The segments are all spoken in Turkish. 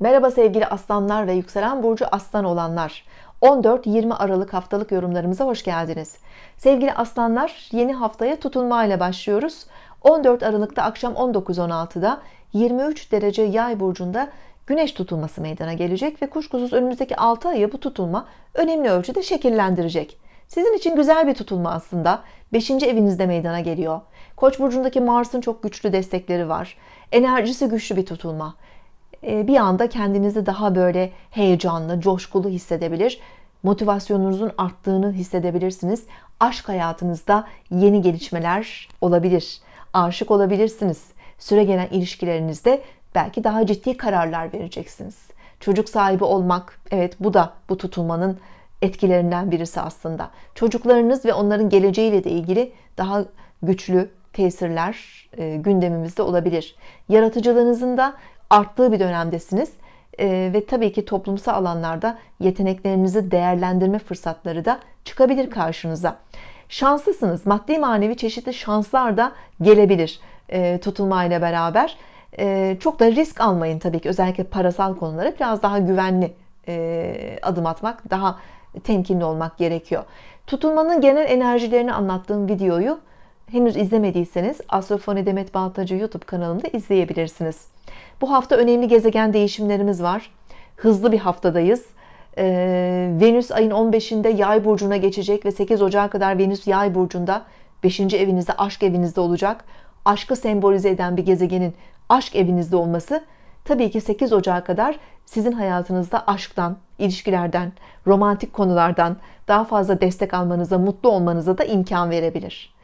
Merhaba sevgili aslanlar ve yükselen burcu aslan olanlar. 14-20 Aralık haftalık yorumlarımıza hoş geldiniz. Sevgili aslanlar yeni haftaya tutunmayla başlıyoruz. 14 Aralık'ta akşam 19.16'da 23 derece yay burcunda güneş tutulması meydana gelecek ve kuşkusuz önümüzdeki 6 ayı bu tutulma önemli ölçüde şekillendirecek. Sizin için güzel bir tutulma aslında. 5. evinizde meydana geliyor. Koç burcundaki Mars'ın çok güçlü destekleri var. Enerjisi güçlü bir tutulma. E, bir anda kendinizi daha böyle heyecanlı, coşkulu hissedebilir. Motivasyonunuzun arttığını hissedebilirsiniz. Aşk hayatınızda yeni gelişmeler olabilir. Aşık olabilirsiniz. Süre gelen ilişkilerinizde belki daha ciddi kararlar vereceksiniz. Çocuk sahibi olmak, evet bu da bu tutulmanın etkilerinden birisi aslında. Çocuklarınız ve onların geleceğiyle de ilgili daha güçlü tesirler e, gündemimizde olabilir. Yaratıcılığınızın da arttığı bir dönemdesiniz. E, ve tabii ki toplumsal alanlarda yeteneklerinizi değerlendirme fırsatları da çıkabilir karşınıza. Şanslısınız. Maddi manevi çeşitli şanslar da gelebilir e, tutulmayla beraber. E, çok da risk almayın tabii ki özellikle parasal konulara biraz daha güvenli e, adım atmak, daha temkinli olmak gerekiyor. Tutulmanın genel enerjilerini anlattığım videoyu henüz izlemediyseniz Astrofoni Demet Baltacı YouTube kanalımda izleyebilirsiniz. Bu hafta önemli gezegen değişimlerimiz var. Hızlı bir haftadayız. Ee, Venüs ayın 15'inde Yay burcuna geçecek ve 8 Ocak'a kadar Venüs Yay burcunda 5. evinizde, aşk evinizde olacak. Aşkı sembolize eden bir gezegenin aşk evinizde olması tabii ki 8 Ocak'a kadar sizin hayatınızda aşktan, ilişkilerden, romantik konulardan daha fazla destek almanıza, mutlu olmanıza da imkan verebilir.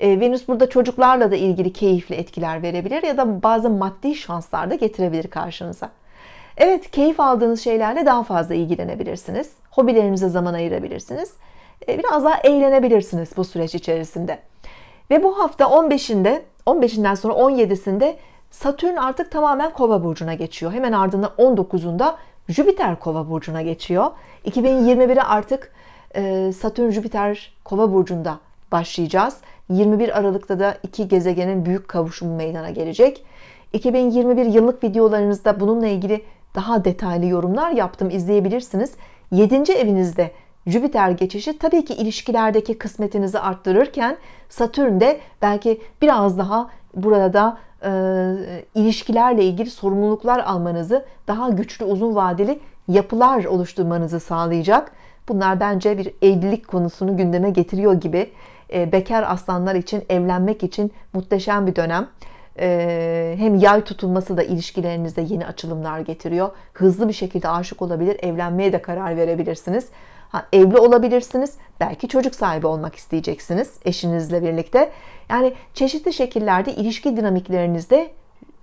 E, Venüs burada çocuklarla da ilgili keyifli etkiler verebilir ya da bazı maddi şanslar da getirebilir karşınıza. Evet, keyif aldığınız şeylerle daha fazla ilgilenebilirsiniz. Hobilerinize zaman ayırabilirsiniz. E, biraz daha eğlenebilirsiniz bu süreç içerisinde. Ve bu hafta 15'inde, 15'inden sonra 17'sinde Satürn artık tamamen Kova burcuna geçiyor. Hemen ardından 19'unda Jüpiter Kova burcuna geçiyor. 2021'e artık e, Satürn Jüpiter Kova burcunda başlayacağız 21 Aralık'ta da iki gezegenin büyük kavuşumu meydana gelecek. 2021 yıllık videolarınızda bununla ilgili daha detaylı yorumlar yaptım izleyebilirsiniz. 7. evinizde Jüpiter geçişi tabii ki ilişkilerdeki kısmetinizi arttırırken Satürn de belki biraz daha burada e, ilişkilerle ilgili sorumluluklar almanızı, daha güçlü uzun vadeli yapılar oluşturmanızı sağlayacak. Bunlar bence bir evlilik konusunu gündeme getiriyor gibi. E, bekar aslanlar için evlenmek için muhteşem bir dönem. E, hem yay tutulması da ilişkilerinizde yeni açılımlar getiriyor. Hızlı bir şekilde aşık olabilir, evlenmeye de karar verebilirsiniz. Ha, evli olabilirsiniz, belki çocuk sahibi olmak isteyeceksiniz eşinizle birlikte. Yani çeşitli şekillerde ilişki dinamiklerinizde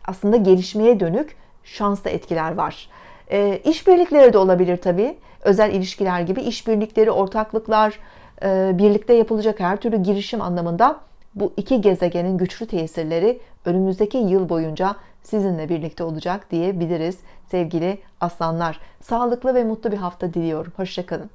aslında gelişmeye dönük şanslı etkiler var. E, işbirlikleri de olabilir tabii. Özel ilişkiler gibi işbirlikleri, ortaklıklar, ee, birlikte yapılacak her türlü girişim anlamında bu iki gezegenin güçlü tesirleri önümüzdeki yıl boyunca sizinle birlikte olacak diyebiliriz sevgili aslanlar. Sağlıklı ve mutlu bir hafta diliyorum. Hoşçakalın.